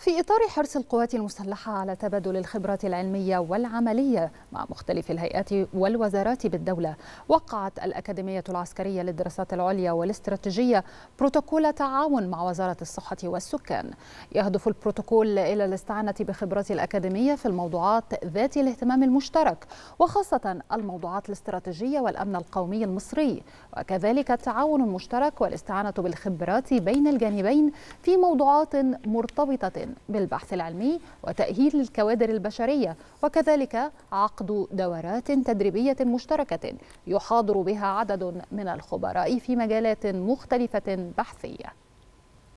في إطار حرص القوات المسلحة على تبادل الخبرات العلمية والعملية مع مختلف الهيئات والوزارات بالدولة وقعت الأكاديمية العسكرية للدراسات العليا والاستراتيجية بروتوكول تعاون مع وزارة الصحة والسكان يهدف البروتوكول إلى الاستعانة بخبرات الأكاديمية في الموضوعات ذات الاهتمام المشترك وخاصة الموضوعات الاستراتيجية والأمن القومي المصري وكذلك التعاون المشترك والاستعانة بالخبرات بين الجانبين في موضوعات مرتبطة بالبحث العلمي وتأهيل الكوادر البشرية وكذلك عقد دورات تدريبية مشتركة يحاضر بها عدد من الخبراء في مجالات مختلفة بحثية